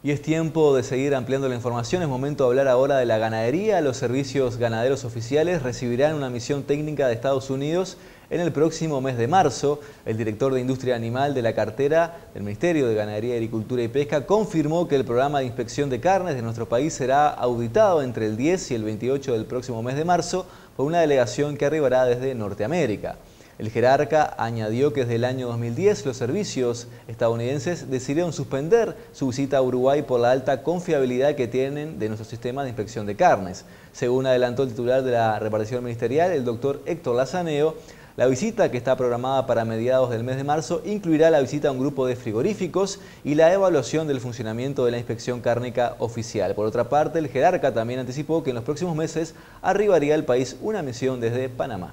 Y es tiempo de seguir ampliando la información. Es momento de hablar ahora de la ganadería. Los servicios ganaderos oficiales recibirán una misión técnica de Estados Unidos en el próximo mes de marzo. El director de Industria Animal de la cartera del Ministerio de Ganadería, Agricultura y Pesca confirmó que el programa de inspección de carnes de nuestro país será auditado entre el 10 y el 28 del próximo mes de marzo por una delegación que arribará desde Norteamérica. El jerarca añadió que desde el año 2010 los servicios estadounidenses decidieron suspender su visita a Uruguay por la alta confiabilidad que tienen de nuestro sistema de inspección de carnes. Según adelantó el titular de la reparación ministerial, el doctor Héctor Lazaneo, la visita que está programada para mediados del mes de marzo incluirá la visita a un grupo de frigoríficos y la evaluación del funcionamiento de la inspección cárnica oficial. Por otra parte, el jerarca también anticipó que en los próximos meses arribaría al país una misión desde Panamá.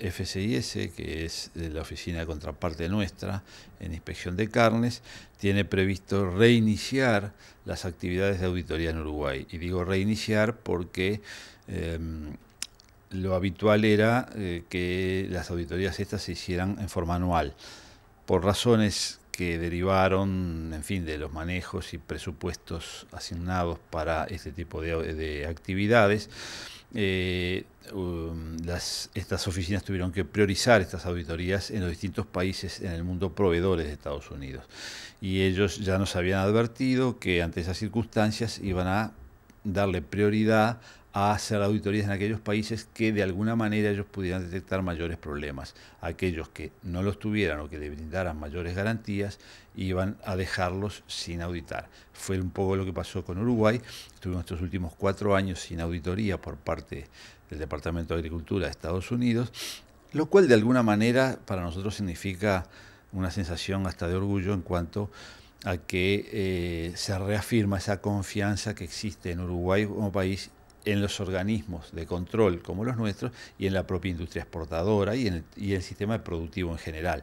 FCIS, que es la oficina de contraparte nuestra en inspección de carnes, tiene previsto reiniciar las actividades de auditoría en Uruguay. Y digo reiniciar porque em, lo habitual era eh, que las auditorías estas se hicieran en forma anual, por razones que derivaron, en fin, de los manejos y presupuestos asignados para este tipo de actividades eh, um, estas oficinas tuvieron que priorizar estas auditorías en los distintos países en el mundo proveedores de Estados Unidos. Y ellos ya nos habían advertido que ante esas circunstancias iban a darle prioridad a hacer auditorías en aquellos países que de alguna manera ellos pudieran detectar mayores problemas. Aquellos que no los tuvieran o que le brindaran mayores garantías iban a dejarlos sin auditar. Fue un poco lo que pasó con Uruguay. Estuvimos estos últimos cuatro años sin auditoría por parte del Departamento de Agricultura de Estados Unidos, lo cual de alguna manera para nosotros significa una sensación hasta de orgullo en cuanto a que eh, se reafirma esa confianza que existe en Uruguay como país en los organismos de control como los nuestros y en la propia industria exportadora y en el, y el sistema productivo en general.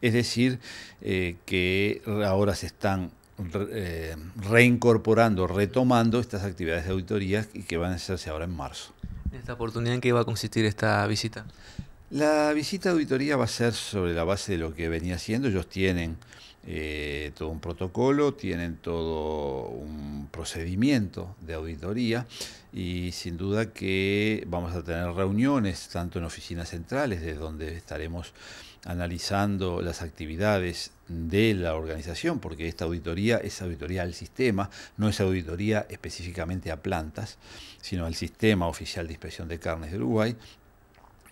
Es decir, eh, que ahora se están eh, reincorporando, retomando estas actividades de auditoría y que van a hacerse ahora en marzo. ¿En esta oportunidad en qué va a consistir esta visita? La visita de auditoría va a ser sobre la base de lo que venía haciendo. Ellos tienen eh, todo un protocolo, tienen todo un procedimiento de auditoría y sin duda que vamos a tener reuniones tanto en oficinas centrales, desde donde estaremos analizando las actividades de la organización, porque esta auditoría es auditoría al sistema, no es auditoría específicamente a plantas, sino al sistema oficial de inspección de carnes de Uruguay,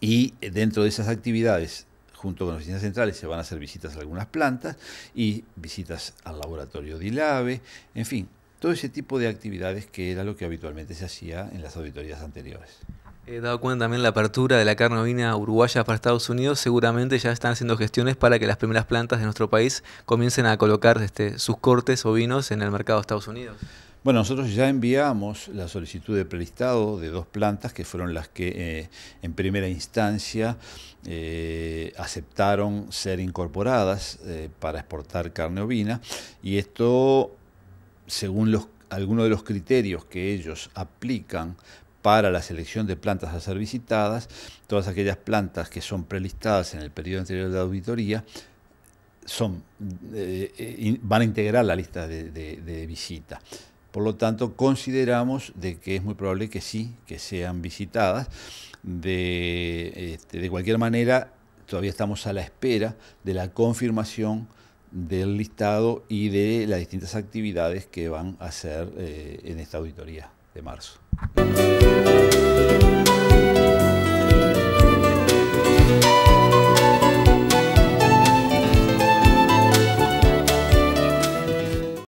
y dentro de esas actividades, junto con las oficinas centrales, se van a hacer visitas a algunas plantas y visitas al laboratorio de en fin, todo ese tipo de actividades que era lo que habitualmente se hacía en las auditorías anteriores. He dado cuenta también de la apertura de la carne ovina uruguaya para Estados Unidos. Seguramente ya están haciendo gestiones para que las primeras plantas de nuestro país comiencen a colocar este, sus cortes ovinos en el mercado de Estados Unidos. Bueno, nosotros ya enviamos la solicitud de prelistado de dos plantas que fueron las que eh, en primera instancia eh, aceptaron ser incorporadas eh, para exportar carne ovina y esto según los, algunos de los criterios que ellos aplican para la selección de plantas a ser visitadas, todas aquellas plantas que son prelistadas en el periodo anterior de auditoría son, van a integrar la lista de, de, de visita. Por lo tanto, consideramos de que es muy probable que sí, que sean visitadas. De, este, de cualquier manera, todavía estamos a la espera de la confirmación del listado y de las distintas actividades que van a hacer eh, en esta auditoría de marzo.